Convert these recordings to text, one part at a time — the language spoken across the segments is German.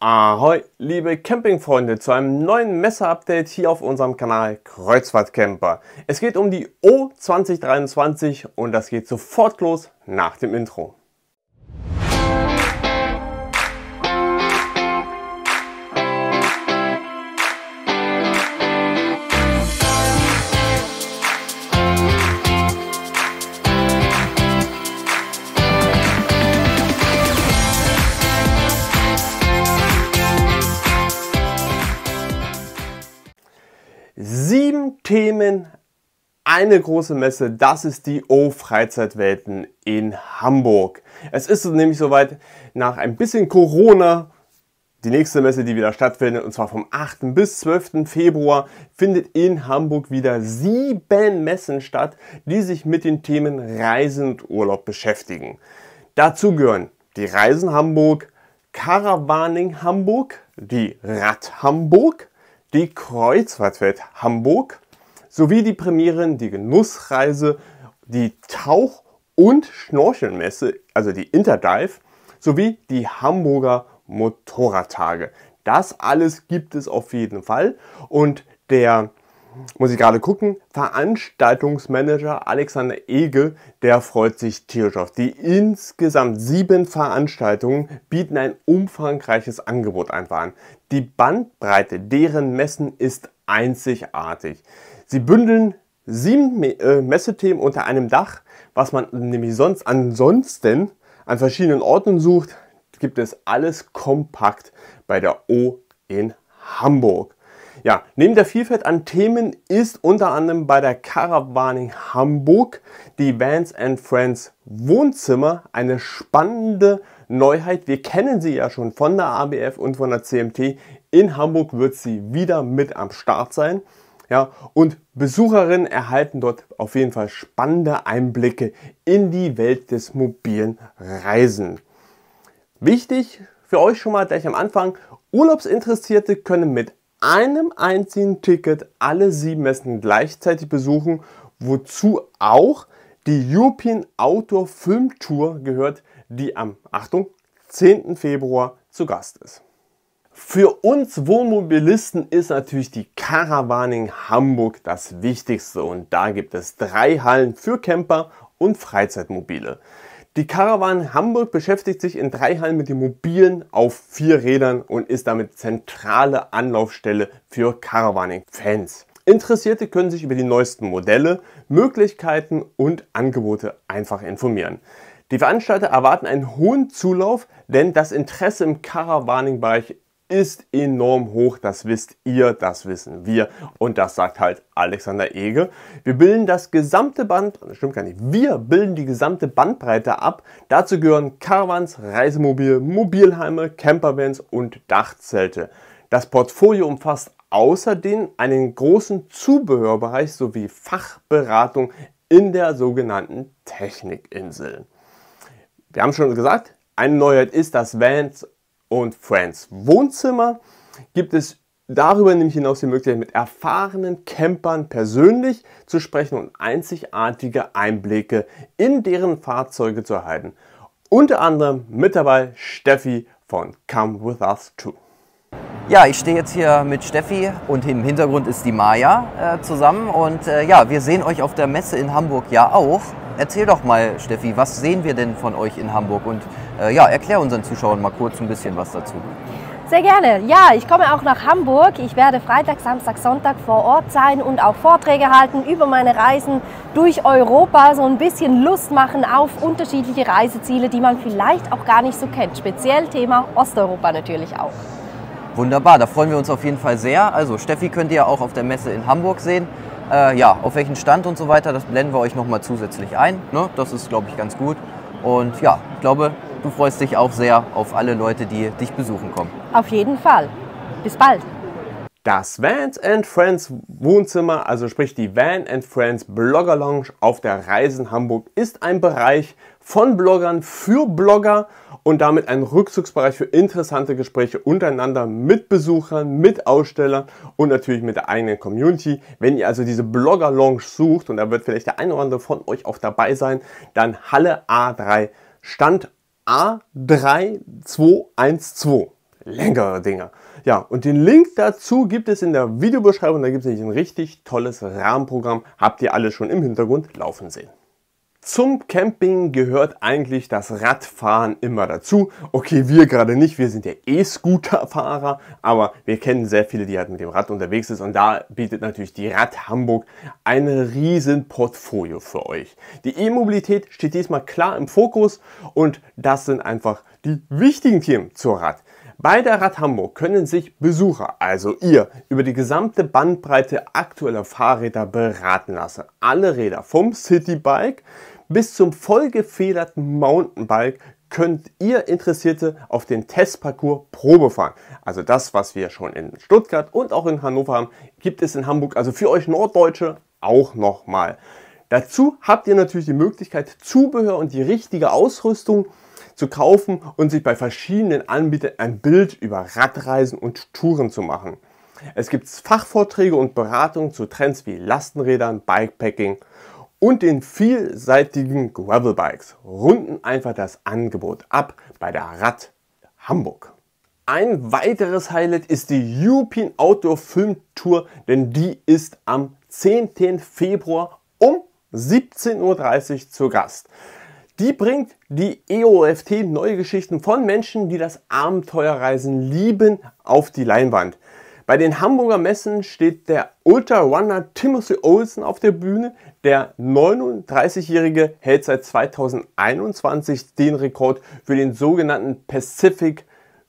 Ahoi, liebe Campingfreunde, zu einem neuen Messer-Update hier auf unserem Kanal Kreuzfahrtcamper. Es geht um die O2023 und das geht sofort los nach dem Intro. Themen eine große Messe, das ist die O Freizeitwelten in Hamburg. Es ist nämlich soweit, nach ein bisschen Corona die nächste Messe, die wieder stattfindet, und zwar vom 8. bis 12. Februar, findet in Hamburg wieder sieben Messen statt, die sich mit den Themen Reisen und Urlaub beschäftigen. Dazu gehören die Reisen Hamburg, Caravaning Hamburg, die Rad Hamburg, die Kreuzfahrtwelt Hamburg, sowie die Premieren, die Genussreise, die Tauch- und Schnorchelmesse, also die Interdive, sowie die Hamburger Motorradtage. Das alles gibt es auf jeden Fall und der muss ich gerade gucken, Veranstaltungsmanager Alexander Ege, der freut sich tierisch auf. Die insgesamt sieben Veranstaltungen bieten ein umfangreiches Angebot einfach an. Die Bandbreite deren Messen ist einzigartig. Sie bündeln sieben äh, Messethemen unter einem Dach, was man nämlich sonst ansonsten an verschiedenen Orten sucht, gibt es alles kompakt bei der O in Hamburg. Ja, neben der Vielfalt an Themen ist unter anderem bei der Caravaning Hamburg die Vans and Friends Wohnzimmer eine spannende Neuheit. Wir kennen sie ja schon von der ABF und von der CMT. In Hamburg wird sie wieder mit am Start sein. Ja, und Besucherinnen erhalten dort auf jeden Fall spannende Einblicke in die Welt des mobilen Reisen. Wichtig für euch schon mal gleich am Anfang, Urlaubsinteressierte können mit einem einzigen Ticket alle sieben Messen gleichzeitig besuchen, wozu auch die European Outdoor Film Tour gehört, die am, Achtung, 10. Februar zu Gast ist. Für uns Wohnmobilisten ist natürlich die Caravaning Hamburg das Wichtigste und da gibt es drei Hallen für Camper und Freizeitmobile. Die Caravan Hamburg beschäftigt sich in drei Hallen mit dem Mobilen auf vier Rädern und ist damit zentrale Anlaufstelle für Caravaning-Fans. Interessierte können sich über die neuesten Modelle, Möglichkeiten und Angebote einfach informieren. Die Veranstalter erwarten einen hohen Zulauf, denn das Interesse im Caravaning-Bereich ist enorm hoch, das wisst ihr, das wissen wir und das sagt halt Alexander Ege. Wir bilden das gesamte Band, das stimmt gar nicht, wir bilden die gesamte Bandbreite ab. Dazu gehören Caravans, Reisemobil, Mobilheime, Campervans und Dachzelte. Das Portfolio umfasst außerdem einen großen Zubehörbereich sowie Fachberatung in der sogenannten Technikinsel. Wir haben schon gesagt, eine Neuheit ist, dass Vans und Friends Wohnzimmer gibt es darüber nämlich hinaus die Möglichkeit, mit erfahrenen Campern persönlich zu sprechen und einzigartige Einblicke in deren Fahrzeuge zu erhalten. Unter anderem mit dabei Steffi von Come With Us Too. Ja, ich stehe jetzt hier mit Steffi und im Hintergrund ist die Maya äh, zusammen und äh, ja, wir sehen euch auf der Messe in Hamburg ja auch. Erzähl doch mal, Steffi, was sehen wir denn von euch in Hamburg und äh, ja, erklär unseren Zuschauern mal kurz ein bisschen was dazu. Sehr gerne. Ja, ich komme auch nach Hamburg. Ich werde Freitag, Samstag, Sonntag vor Ort sein und auch Vorträge halten über meine Reisen durch Europa, so ein bisschen Lust machen auf unterschiedliche Reiseziele, die man vielleicht auch gar nicht so kennt. Speziell Thema Osteuropa natürlich auch. Wunderbar, da freuen wir uns auf jeden Fall sehr. Also Steffi könnt ihr auch auf der Messe in Hamburg sehen. Äh, ja, auf welchen Stand und so weiter, das blenden wir euch nochmal zusätzlich ein. Ne? Das ist, glaube ich, ganz gut. Und ja, ich glaube, Du freust dich auch sehr auf alle Leute, die dich besuchen kommen. Auf jeden Fall. Bis bald. Das Vans and Friends Wohnzimmer, also sprich die Van and Friends Blogger Lounge auf der Reisen Hamburg, ist ein Bereich von Bloggern für Blogger und damit ein Rückzugsbereich für interessante Gespräche untereinander mit Besuchern, mit Ausstellern und natürlich mit der eigenen Community. Wenn ihr also diese Blogger Lounge sucht und da wird vielleicht der eine oder andere von euch auch dabei sein, dann Halle A3 Standort. A3212. Längere Dinger. Ja, und den Link dazu gibt es in der Videobeschreibung. Da gibt es nämlich ein richtig tolles Rahmenprogramm. Habt ihr alle schon im Hintergrund laufen sehen. Zum Camping gehört eigentlich das Radfahren immer dazu. Okay, wir gerade nicht, wir sind ja E-Scooter-Fahrer, aber wir kennen sehr viele, die halt mit dem Rad unterwegs sind und da bietet natürlich die Rad Hamburg ein riesen Portfolio für euch. Die E-Mobilität steht diesmal klar im Fokus und das sind einfach die wichtigen Themen zur Rad. Bei der Rad Hamburg können sich Besucher, also ihr, über die gesamte Bandbreite aktueller Fahrräder beraten lassen. Alle Räder vom Citybike bis zum vollgefederten Mountainbike könnt ihr Interessierte auf den Testparcours Probe fahren. Also das, was wir schon in Stuttgart und auch in Hannover haben, gibt es in Hamburg. Also für euch Norddeutsche auch nochmal. Dazu habt ihr natürlich die Möglichkeit, Zubehör und die richtige Ausrüstung zu kaufen und sich bei verschiedenen Anbietern ein Bild über Radreisen und Touren zu machen. Es gibt Fachvorträge und Beratungen zu Trends wie Lastenrädern, Bikepacking und den vielseitigen Gravelbikes runden einfach das Angebot ab bei der Rad Hamburg. Ein weiteres Highlight ist die European Outdoor Film Tour, denn die ist am 10. Februar um 17.30 Uhr zu Gast. Die bringt die EOFT neue Geschichten von Menschen, die das Abenteuerreisen lieben, auf die Leinwand. Bei den Hamburger Messen steht der Ultrarunner Timothy Olsen auf der Bühne. Der 39-Jährige hält seit 2021 den Rekord für den sogenannten Pacific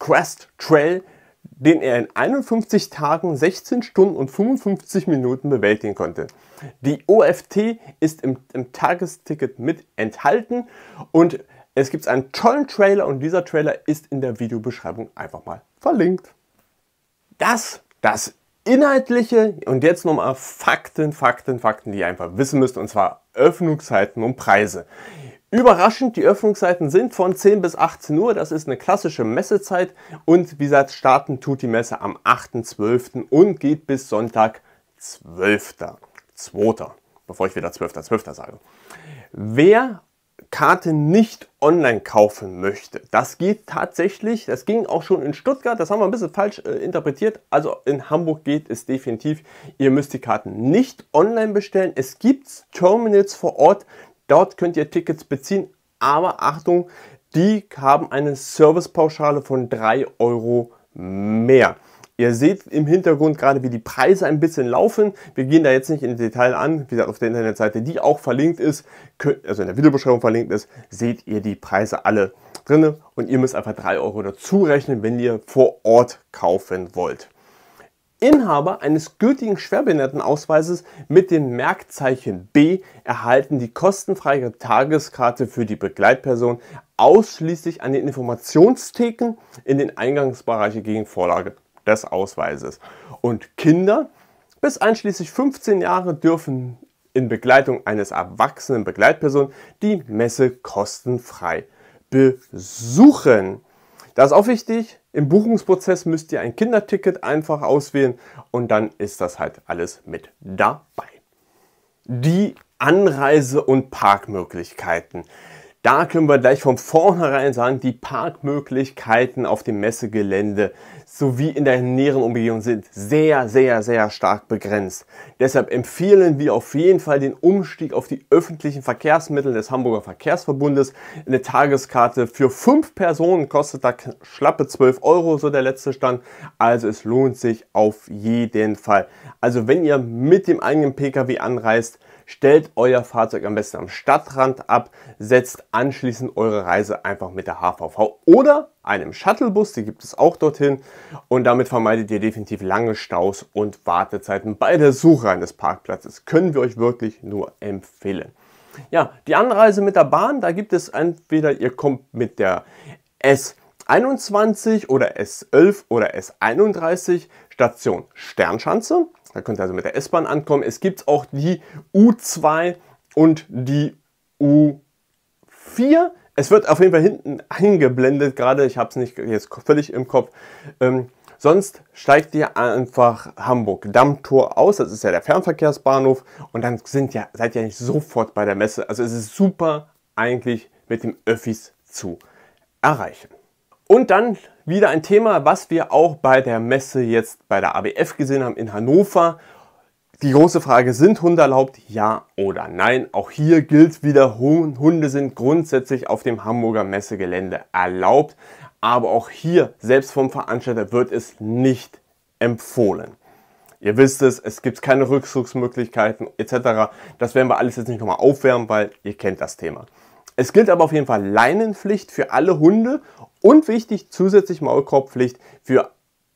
Crest Trail, den er in 51 Tagen, 16 Stunden und 55 Minuten bewältigen konnte. Die OFT ist im, im Tagesticket mit enthalten und es gibt einen tollen Trailer und dieser Trailer ist in der Videobeschreibung einfach mal verlinkt. Das, das Inhaltliche und jetzt nochmal Fakten, Fakten, Fakten, die ihr einfach wissen müsst, und zwar Öffnungszeiten und Preise. Überraschend, die Öffnungszeiten sind von 10 bis 18 Uhr, das ist eine klassische Messezeit und wie gesagt, starten tut die Messe am 8.12. und geht bis Sonntag 12.2., bevor ich wieder 12.12. .12. sage. Wer Karte nicht online kaufen möchte. Das geht tatsächlich, das ging auch schon in Stuttgart, das haben wir ein bisschen falsch äh, interpretiert. Also in Hamburg geht es definitiv. Ihr müsst die Karten nicht online bestellen. Es gibt Terminals vor Ort, dort könnt ihr Tickets beziehen. Aber Achtung, die haben eine Servicepauschale von 3 Euro mehr. Ihr seht im Hintergrund gerade, wie die Preise ein bisschen laufen. Wir gehen da jetzt nicht in Detail an. Wie gesagt, auf der Internetseite, die auch verlinkt ist, also in der Videobeschreibung verlinkt ist, seht ihr die Preise alle drin. Und ihr müsst einfach 3 Euro dazu rechnen, wenn ihr vor Ort kaufen wollt. Inhaber eines gültigen Schwerbehindertenausweises mit dem Merkzeichen B erhalten die kostenfreie Tageskarte für die Begleitperson ausschließlich an den Informationstheken in den Eingangsbereichen gegen Vorlage des Ausweises. Und Kinder bis einschließlich 15 Jahre dürfen in Begleitung eines erwachsenen Begleitpersonen die Messe kostenfrei besuchen. Das ist auch wichtig. Im Buchungsprozess müsst ihr ein Kinderticket einfach auswählen und dann ist das halt alles mit dabei. Die Anreise- und Parkmöglichkeiten. Da können wir gleich von vornherein sagen, die Parkmöglichkeiten auf dem Messegelände sowie in der näheren Umgebung sind sehr, sehr, sehr stark begrenzt. Deshalb empfehlen wir auf jeden Fall den Umstieg auf die öffentlichen Verkehrsmittel des Hamburger Verkehrsverbundes. Eine Tageskarte für fünf Personen kostet da schlappe 12 Euro, so der letzte Stand. Also es lohnt sich auf jeden Fall. Also wenn ihr mit dem eigenen Pkw anreist, Stellt euer Fahrzeug am besten am Stadtrand ab, setzt anschließend eure Reise einfach mit der HVV oder einem Shuttlebus, die gibt es auch dorthin und damit vermeidet ihr definitiv lange Staus und Wartezeiten bei der Suche eines Parkplatzes. Können wir euch wirklich nur empfehlen. Ja, die Anreise mit der Bahn, da gibt es entweder ihr kommt mit der S 21 oder S11 oder S31 Station Sternschanze da könnt ihr also mit der S-Bahn ankommen. Es gibt auch die U2 und die U4. Es wird auf jeden Fall hinten eingeblendet gerade. Ich habe es nicht jetzt völlig im Kopf. Ähm, sonst steigt ihr einfach Hamburg-Dammtor aus. Das ist ja der Fernverkehrsbahnhof. Und dann sind ja, seid ihr nicht sofort bei der Messe. Also es ist super eigentlich mit dem Öffis zu erreichen. Und dann wieder ein Thema, was wir auch bei der Messe jetzt bei der ABF gesehen haben in Hannover. Die große Frage, sind Hunde erlaubt? Ja oder nein? Auch hier gilt wieder, Hunde sind grundsätzlich auf dem Hamburger Messegelände erlaubt. Aber auch hier, selbst vom Veranstalter, wird es nicht empfohlen. Ihr wisst es, es gibt keine Rückzugsmöglichkeiten etc. Das werden wir alles jetzt nicht nochmal aufwärmen, weil ihr kennt das Thema. Es gilt aber auf jeden Fall Leinenpflicht für alle Hunde und wichtig zusätzlich Maulkorbpflicht für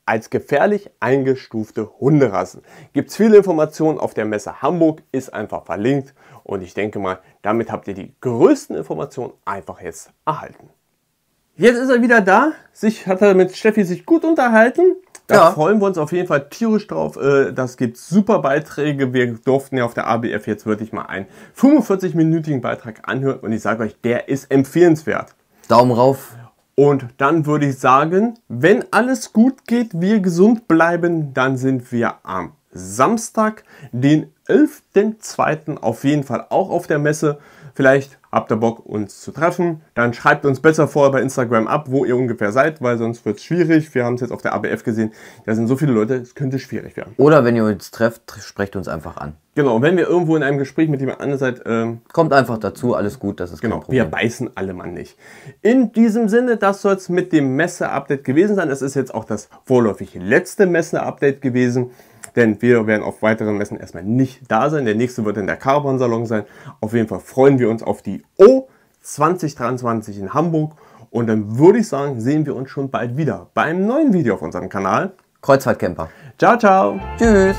als gefährlich eingestufte Hunderassen. Gibt es viele Informationen auf der Messe Hamburg, ist einfach verlinkt und ich denke mal, damit habt ihr die größten Informationen einfach jetzt erhalten. Jetzt ist er wieder da. Sich hat er mit Steffi sich gut unterhalten. Da ja. freuen wir uns auf jeden Fall tierisch drauf. Äh, das gibt super Beiträge. Wir durften ja auf der ABF jetzt wirklich mal einen 45-minütigen Beitrag anhören und ich sage euch, der ist empfehlenswert. Daumen rauf. Und dann würde ich sagen, wenn alles gut geht, wir gesund bleiben, dann sind wir am Samstag, den 11.02. auf jeden Fall auch auf der Messe. Vielleicht habt ihr Bock, uns zu treffen. Dann schreibt uns besser vorher bei Instagram ab, wo ihr ungefähr seid, weil sonst wird es schwierig. Wir haben es jetzt auf der ABF gesehen. Da sind so viele Leute, es könnte schwierig werden. Oder wenn ihr uns trefft, sprecht uns einfach an. Genau, wenn wir irgendwo in einem Gespräch mit jemand anderem seid. Ähm, Kommt einfach dazu, alles gut, das ist genau, kein Problem. Wir beißen alle Mann nicht. In diesem Sinne, das soll es mit dem Messe-Update gewesen sein. Es ist jetzt auch das vorläufig letzte Messe-Update gewesen denn wir werden auf weiteren Messen erstmal nicht da sein. Der nächste wird in der Carbon Salon sein. Auf jeden Fall freuen wir uns auf die O 2023 in Hamburg. Und dann würde ich sagen, sehen wir uns schon bald wieder beim neuen Video auf unserem Kanal. Kreuzfahrtcamper. Ciao, ciao. Tschüss.